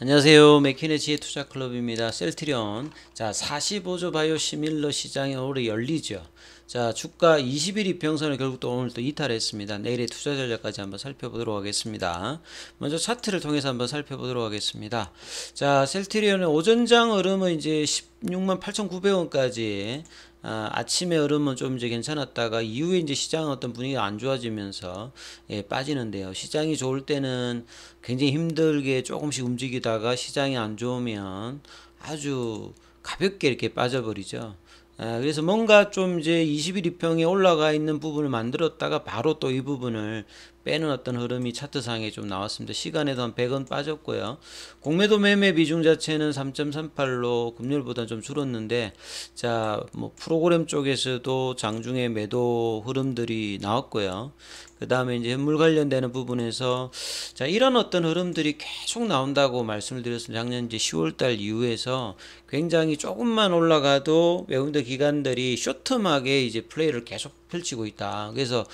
안녕하세요. 맥퀸의 지혜 투자 클럽입니다. 셀트리온. 자, 45조 바이오 시밀러 시장이 올해 열리죠. 자, 주가 20일 이평선을 결국 또 오늘 또 이탈했습니다. 내일의 투자 전략까지 한번 살펴보도록 하겠습니다. 먼저 차트를 통해서 한번 살펴보도록 하겠습니다. 자, 셀트리온의 오전장 흐름은 이제 16만 8,900원까지 아, 침에 흐름은 좀 이제 괜찮았다가 이후에 이제 시장 어떤 분위기가 안 좋아지면서 예, 빠지는데요. 시장이 좋을 때는 굉장히 힘들게 조금씩 움직이다가 시장이 안 좋으면 아주 가볍게 이렇게 빠져버리죠. 아, 그래서 뭔가 좀 이제 2 1평에 올라가 있는 부분을 만들었다가 바로 또 이 부분을 빼는 어떤 흐름이 차트상에 좀 나왔습니다. 시간에도 한 100원 빠졌고요. 공매도 매매 비중 자체는 3.38로 금요보다좀 줄었는데 자, 뭐 프로그램 쪽에서도 장중에 매도 흐름들이 나왔고요. 그 다음에 이제 현물 관련되는 부분에서 자 이런 어떤 흐름들이 계속 나온다고 말씀을 드렸습니다. 작년 이제 10월달 이후에서 굉장히 조금만 올라가도 외국인들 기관들이 쇼트막에 이제 플레이를 계속 펼치고 있다. 그래서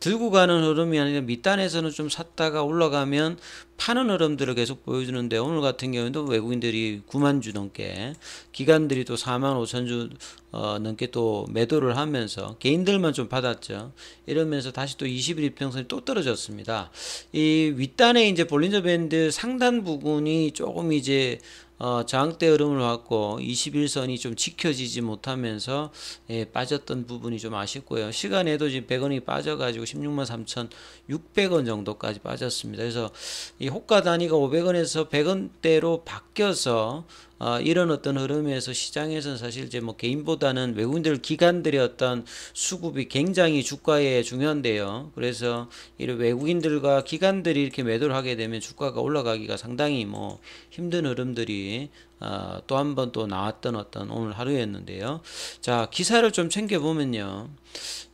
들고 가는 흐름이 아니라 밑단에서는 좀 샀다가 올라가면 파는 흐름들을 계속 보여주는데 오늘 같은 경우에도 외국인들이 9만 주 넘게 기관들이 또 4만 5천 주 어, 넘게 또 매도를 하면서 개인들만 좀 받았죠. 이러면서 다시 또 20일 이평선이 또 떨어졌습니다. 이 윗단에 이제 볼린저 밴드 상단 부분이 조금 이제 어, 장대 흐름을 받고 21선이 좀 지켜지지 못하면서 예, 빠졌던 부분이 좀 아쉽고요. 시간에도 지금 100원이 빠져가지고 16만 3,600원 정도까지 빠졌습니다. 그래서 이 호가 단위가 500원에서 100원대로 바뀌어서 아, 이런 어떤 흐름에서 시장에서는 사실 이제 뭐 개인보다는 외국인들 기관들의 어떤 수급이 굉장히 주가에 중요한데요. 그래서 이런 외국인들과 기관들이 이렇게 매도를 하게 되면 주가가 올라가기가 상당히 뭐 힘든 흐름들이 아, 또한 번 또 나왔던 어떤 오늘 하루였는데요. 자, 기사를 좀 챙겨보면요.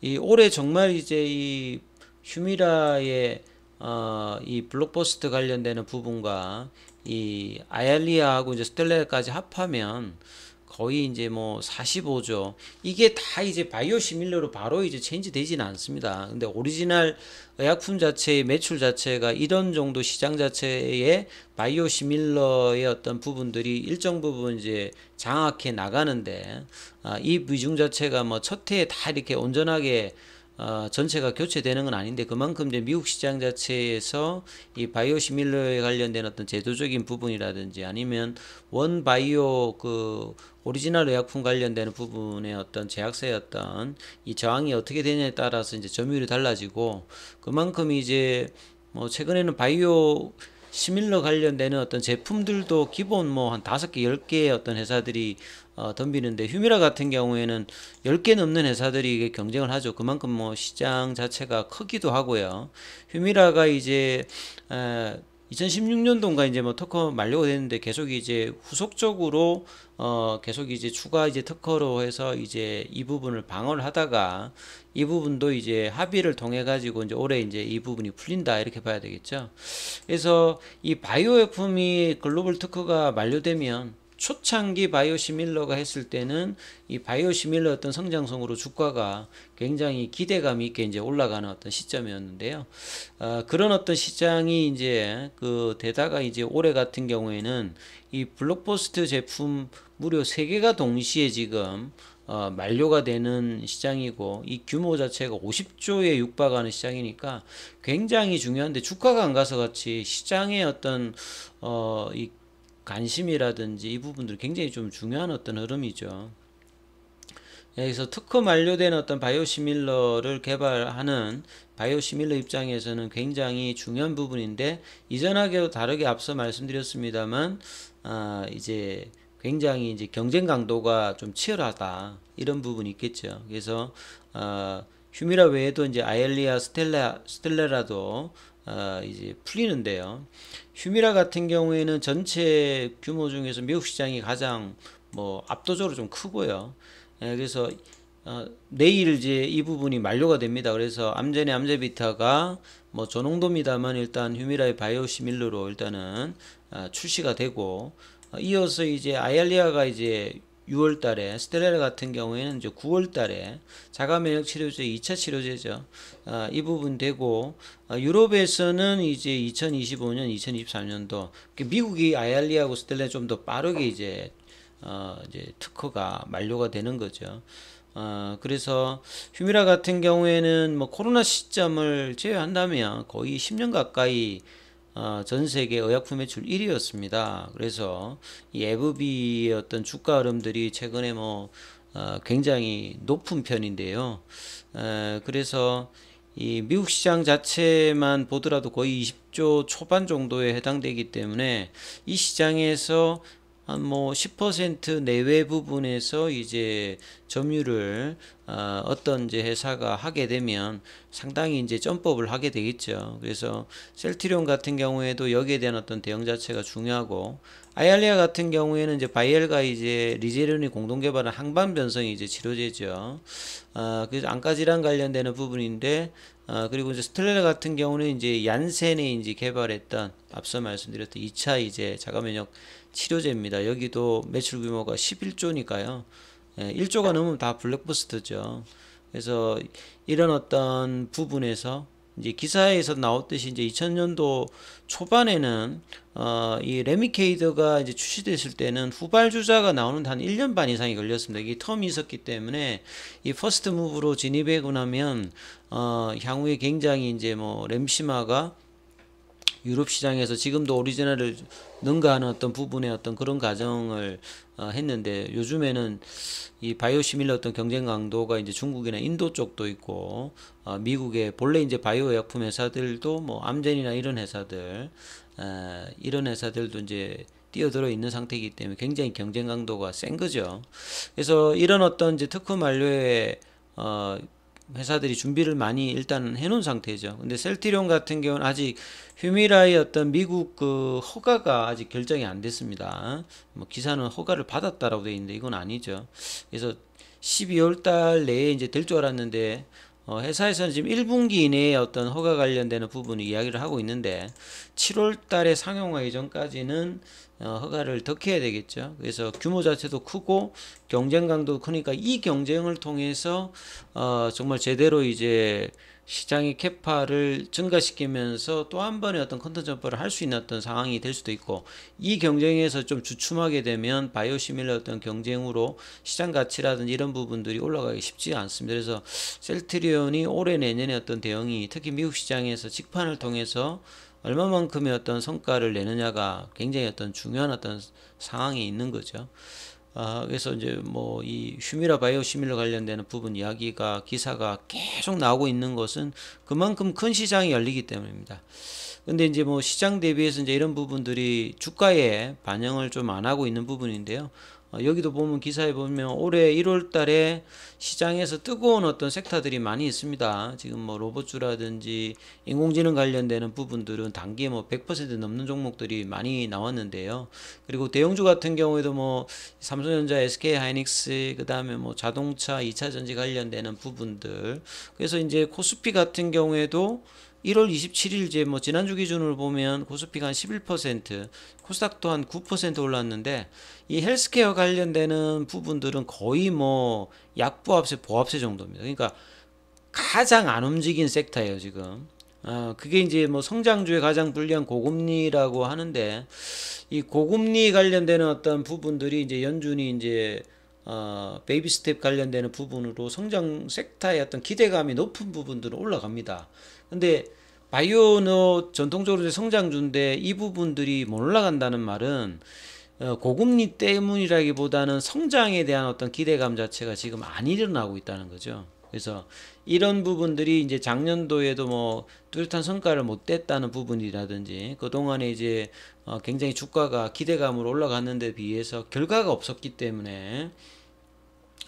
이 올해 정말 이제 이 휴미라의 어, 이 블록버스트 관련되는 부분과 이 아얄리아하고 이제 스텔레까지 합하면 거의 이제 뭐 45조 이게 다 이제 바이오 시밀러로 바로 이제 체인지 되지는 않습니다. 근데 오리지널 의약품 자체의 매출 자체가 이런 정도 시장 자체의 바이오 시밀러의 어떤 부분들이 일정 부분 이제 장악해 나가는데 아, 이 비중 자체가 뭐첫 해에 다 이렇게 온전하게 어, 전체가 교체되는 건 아닌데 그만큼 이제 미국 시장 자체에서 이 바이오 시밀러에 관련된 어떤 제도적인 부분이라든지 아니면 원 바이오 그 오리지널 의약품 관련되는 부분의 어떤 제약사였던 이 저항이 어떻게 되냐에 따라서 이제 점유율이 달라지고 그만큼 이제 뭐 최근에는 바이오 시밀러 관련되는 어떤 제품들도 기본 뭐 한 다섯 개, 열 개의 어떤 회사들이 어, 덤비는데 휴미라 같은 경우에는 열 개 넘는 회사들이 경쟁을 하죠. 그만큼 뭐 시장 자체가 크기도 하고요. 휴미라가 이제 에, 2016년도인가 이제 뭐 특허 만료가 됐는데 계속 이제 후속적으로 어 계속 이제 추가 이제 특허로 해서 이제 이 부분을 방어를 하다가 이 부분도 이제 합의를 통해 가지고 이제 올해 이제 이 부분이 풀린다 이렇게 봐야 되겠죠. 그래서 이 바이오 제품이 글로벌 특허가 만료되면 초창기 바이오시밀러가 했을 때는 이 바이오시밀러 어떤 성장성으로 주가가 굉장히 기대감 있게 이제 올라가는 어떤 시점이었는데요. 아, 그런 어떤 시장이 이제 그 대다가 이제 올해 같은 경우에는 이 블록버스트 제품 무려 3개가 동시에 지금 어, 만료가 되는 시장이고 이 규모 자체가 50조에 육박하는 시장이니까 굉장히 중요한데 주가가 안 가서 같이 시장의 어떤 어, 이 관심이라든지 이 부분들이 굉장히 좀 중요한 어떤 흐름이죠. 여기서 특허 완료된 어떤 바이오시밀러를 개발하는 바이오시밀러 입장에서는 굉장히 중요한 부분인데 이전하고 다르게 앞서 말씀드렸습니다만 아 이제 굉장히 이제 경쟁 강도가 좀 치열하다 이런 부분이 있겠죠. 그래서 어, 휴미라 외에도 이제 아엘리아 스텔라 스텔레라도 아, 이제 풀리는데요. 휴미라 같은 경우에는 전체 규모 중에서 미국 시장이 가장 뭐 압도적으로 좀 크고요. 예, 그래서 어, 내일 이제 이 부분이 만료가 됩니다. 그래서 암젠의 암제비타가 뭐 저농도입니다만 일단 휴미라의 바이오시밀러로 일단은 아, 출시가 되고 어, 이어서 이제 아이알리아가 이제 6월 달에 스테레라 같은 경우에는 이제 9월 달에 자가 면역 치료제 2차 치료제죠. 아, 이 부분 되고 아, 유럽에서는 이제 2025년, 2023년도 미국이 아이리하고 스텔레 좀더 빠르게 이제 어, 이제 특허가 만료가 되는 거죠. 어, 그래서 휴미라 같은 경우에는 뭐 코로나 시점을 제외한다면 거의 10년 가까이 어, 전 세계 의약품 매출 1위였습니다. 그래서 이 에브비의 어떤 주가 흐름들이 최근에 뭐 어, 굉장히 높은 편인데요. 어, 그래서 이 미국 시장 자체만 보더라도 거의 20조 초반 정도에 해당되기 때문에 이 시장에서 한 뭐10% 내외 부분에서 이제 점유를 어, 어떤 이제 회사가 하게 되면 상당히 이제 점법을 하게 되겠죠. 그래서 셀트리온 같은 경우에도 여기에 대한 어떤 대응 자체가 중요하고 아이알리아 같은 경우에는 이제 바이엘과 이제 리제른이 공동 개발한 항반 변성이 이제 치료제죠. 어, 그래서 안과 질환 관련되는 부분인데 아, 그리고 이제 스텔라 같은 경우는 이제 얀센이 이제 개발했던 앞서 말씀드렸던 2차 이제 자가 면역 치료제입니다. 여기도 매출 규모가 11조니까요. 예, 1조가 넘으면 다 블랙버스터죠. 그래서 이런 어떤 부분에서 이제 기사에서 나왔듯이 이제 2000년도 초반에는 어, 이 레미케이드가 이제 출시됐을 때는 후발주자가 나오는 한 1년 반 이상이 걸렸습니다. 이 텀이 있었기 때문에 이 퍼스트 무브로 진입하고 나면 어, 향후에 굉장히 이제 뭐 램시마가 유럽 시장에서 지금도 오리지널을 능가하는 어떤 부분의 어떤 그런 과정을 어, 했는데 요즘에는 이 바이오시밀러 어떤 경쟁 강도가 이제 중국이나 인도 쪽도 있고 어, 미국의 본래 이제 바이오 약품 회사들도 뭐 암젠이나 이런 회사들 어, 이런 회사들도 이제 뛰어들어 있는 상태이기 때문에 굉장히 경쟁 강도가 센 거죠. 그래서 이런 어떤 이제 특허 만료의 어, 회사들이 준비를 많이 일단 해놓은 상태죠. 근데 셀티리온 같은 경우는 아직 휴미라의 어떤 미국 그 허가가 아직 결정이 안 됐습니다. 뭐 기사는 허가를 받았다라고 되어 있는데 이건 아니죠. 그래서 12월 달 내에 이제 될 줄 알았는데 어, 회사에서는 지금 1분기 이내에 어떤 허가 관련되는 부분을 이야기를 하고 있는데 7월 달에 상용화기 전까지는 어, 허가를 더해야 되겠죠. 그래서 규모 자체도 크고 경쟁 강도 크니까 이 경쟁을 통해서 어, 정말 제대로 이제 시장의 캐파를 증가시키면서 또 한 번의 어떤 컨텐츠 점프를 할 수 있는 어떤 상황이 될 수도 있고 이 경쟁에서 좀 주춤하게 되면 바이오시밀러 어떤 경쟁으로 시장 가치라든지 이런 부분들이 올라가기 쉽지 않습니다. 그래서 셀트리온이 올해 내년에 어떤 대응이 특히 미국 시장에서 직판을 통해서 얼마만큼의 어떤 성과를 내느냐가 굉장히 어떤 중요한 어떤 상황이 있는 거죠. 아, 그래서 이제 뭐 이 휴미라 바이오시밀러 관련되는 부분 이야기가 기사가 계속 나오고 있는 것은 그만큼 큰 시장이 열리기 때문입니다. 근데 이제 뭐 시장 대비해서 이제 이런 부분들이 주가에 반영을 좀 안 하고 있는 부분인데요. 어, 여기도 보면 기사에 보면 올해 1월 달에 시장에서 뜨거운 어떤 섹터들이 많이 있습니다. 지금 뭐 로봇주라든지 인공지능 관련되는 부분들은 단기에 뭐 100% 넘는 종목들이 많이 나왔는데요. 그리고 대형주 같은 경우에도 뭐 삼성전자, SK 하이닉스, 그다음에 뭐 자동차, 2차 전지 관련되는 부분들. 그래서 이제 코스피 같은 경우에도 1월 27일제 뭐 지난주 기준으로 보면 고스피가 한 11%, 코스닥도 한9% 올랐는데 이 헬스케어 관련되는 부분들은 거의 뭐약부합세 보합세 정도입니다. 그러니까 가장 안 움직인 섹터예요, 지금. 어, 그게 이제 뭐 성장주에 가장 불리한 고금리라고 하는데 이 고금리 관련되는 어떤 부분들이 이제 연준이 이제 어, 베이비 스텝 관련되는 부분으로 성장 섹터의 어떤 기대감이 높은 부분들은 올라갑니다. 근데 바이오는 전통적으로 성장주인데 이 부분들이 못 뭐 올라간다는 말은 어, 고금리 때문이라기보다는 성장에 대한 어떤 기대감 자체가 지금 안 일어나고 있다는 거죠. 그래서 이런 부분들이 이제 작년도에도 뭐 뚜렷한 성과를 못 냈다는 부분이라든지 그동안에 이제 어, 굉장히 주가가 기대감으로 올라갔는데 비해서 결과가 없었기 때문에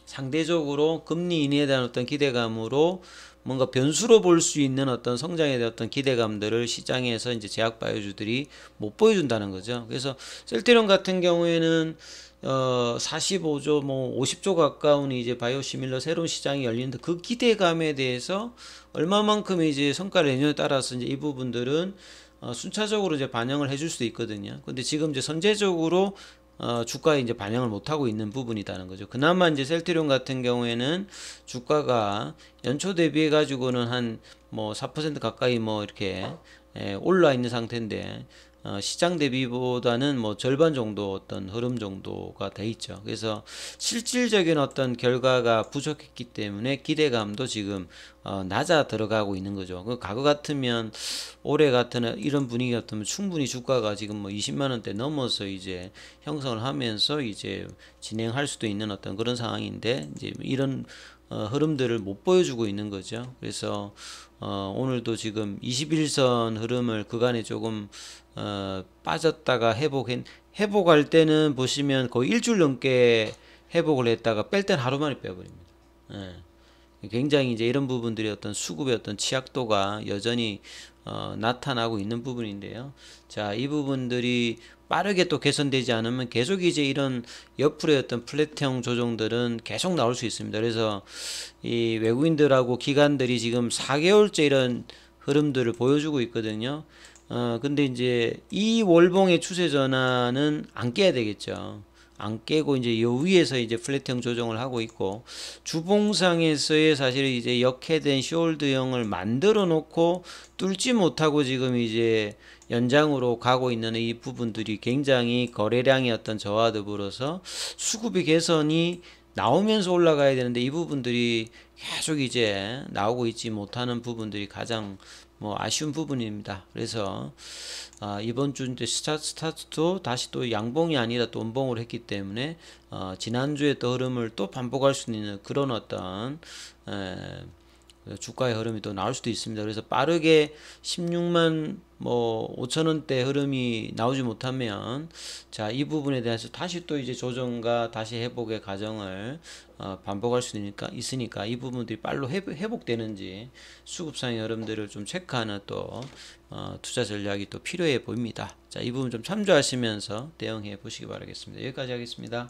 상대적으로 금리 인하에 대한 어떤 기대감으로 뭔가 변수로 볼 수 있는 어떤 성장에 대한 어떤 기대감들을 시장에서 이제 제약 바이오주들이 못 보여준다는 거죠. 그래서 셀트리온 같은 경우에는 어 45조 뭐 50조 가까운 이제 바이오시밀러 새로운 시장이 열리는데 그 기대감에 대해서 얼마만큼 이제 성과를 내냐에 따라서 이제 이 부분들은 어, 순차적으로 이제 반영을 해 줄 수도 있거든요. 근데 지금 이제 선제적으로 어, 주가에 이제 반영을 못하고 있는 부분이라는 거죠. 그나마 이제 셀트리온 같은 경우에는 주가가 연초 대비해 가지고는 한 뭐 4% 가까이 뭐 이렇게 예, 올라 있는 상태인데 어, 시장 대비보다는 뭐 절반 정도 어떤 흐름 정도가 돼 있죠. 그래서 실질적인 어떤 결과가 부족했기 때문에 기대감도 지금 어, 낮아 들어가고 있는 거죠. 그 과거 같으면 올해 같은 이런 분위기 같으면 충분히 주가가 지금 뭐 20만 원대 넘어서 이제 형성을 하면서 이제 진행할 수도 있는 어떤 그런 상황인데 이제 이런 어, 흐름들을 못 보여주고 있는 거죠. 그래서 어, 오늘도 지금 21선 흐름을 그간에 조금 어, 빠졌다가 회복했 회복할 때는 보시면 거의 일주일 넘게 회복을 했다가 뺄 때는 하루 만에 빼버립니다. 예. 굉장히 이제 이런 부분들이 어떤 수급의 어떤 취약도가 여전히 어, 나타나고 있는 부분인데요. 자, 이 부분들이 빠르게 또 개선되지 않으면 계속 이제 이런 옆으로의 어떤 플랫형 조정들은 계속 나올 수 있습니다. 그래서 이 외국인들하고 기관들이 지금 4개월째 이런 흐름들을 보여주고 있거든요. 어, 근데 이제 이 월봉의 추세 전환은 안 깨야 되겠죠. 안 깨고 이제 요 위에서 이제 플랫형 조정을 하고 있고 주봉상에서의 사실 이제 역해된 숄드형을 만들어 놓고 뚫지 못하고 지금 이제 연장으로 가고 있는 이 부분들이 굉장히 거래량의 어떤 저하 더불어서 수급이 개선이 나오면서 올라가야 되는데 이 부분들이 계속 이제 나오고 있지 못하는 부분들이 가장 뭐 아쉬운 부분입니다. 그래서 어, 이번 주인데 스타트, 스타트도 다시 또 양봉이 아니라 또봉으 했기 때문에 어, 지난주에 또름을또 반복할 수 있는 그런 어떤 에, 주가의 흐름이 또 나올 수도 있습니다. 그래서 빠르게 16만 뭐 5천 원대 흐름이 나오지 못하면 자이 부분에 대해서 다시 또 이제 조정과 다시 회복의 과정을 어, 반복할 수 있으니까 있으니까 이 부분들이 빨로 회복, 되는지 수급상의 흐름들을 좀 체크하는 또 어, 투자 전략이 또 필요해 보입니다. 자이 부분 좀 참조하시면서 대응해 보시기 바라겠습니다. 여기까지 하겠습니다.